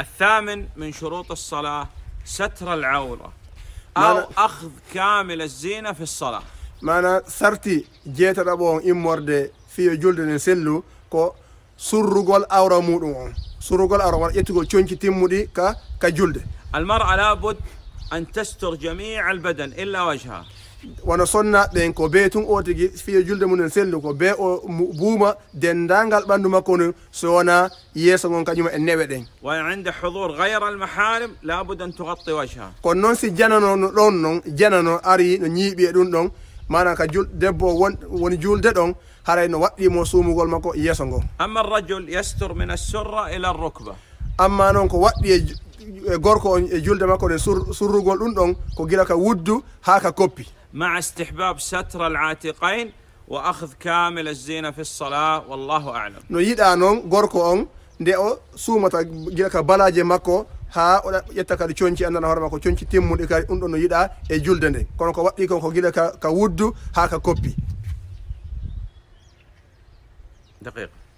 الثامن من شروط الصلاة ستر العورة أو أخذ كامل الزينة في الصلاة مانا سرتي جيت أبوهم إمور دي في جلد نسلو كو سرقوال أورا مودوهم سرقوال أورا مودوهم يتقو تشونك تيمودي كا كجلد المرأة لابد أن تستر جميع البدن إلا وجهها wana sonna ɓen ko be tun o tigi fiya julde mumen sellu ko be o buuma dangal bandu makko no so wana yeso ngon kañuma en newe den wa inda hudur ghayra al gayra la labud an tughatti wajha kon non si janano don non janano ari no ñiiɓi dun don ɗon manan ka jul debbo won woni julde don haray no waddi mo sumugol makko yeso ngo amma rajul yastur min surra ila rukba amma non ko waddi مع استحباب ستر العاتقين وأخذ كامل الزينة في الصلاة والله أعلم نجد أنون غوركو أن دعو سومة جيلك بلاج ماكو ها ولا يتكلم تشونتي أننا هرم ماكو تشونتي تيم مودك أندون نجد أجول دني كونك وقتي كونك جيلك كودو هاكا كوبي دقيقة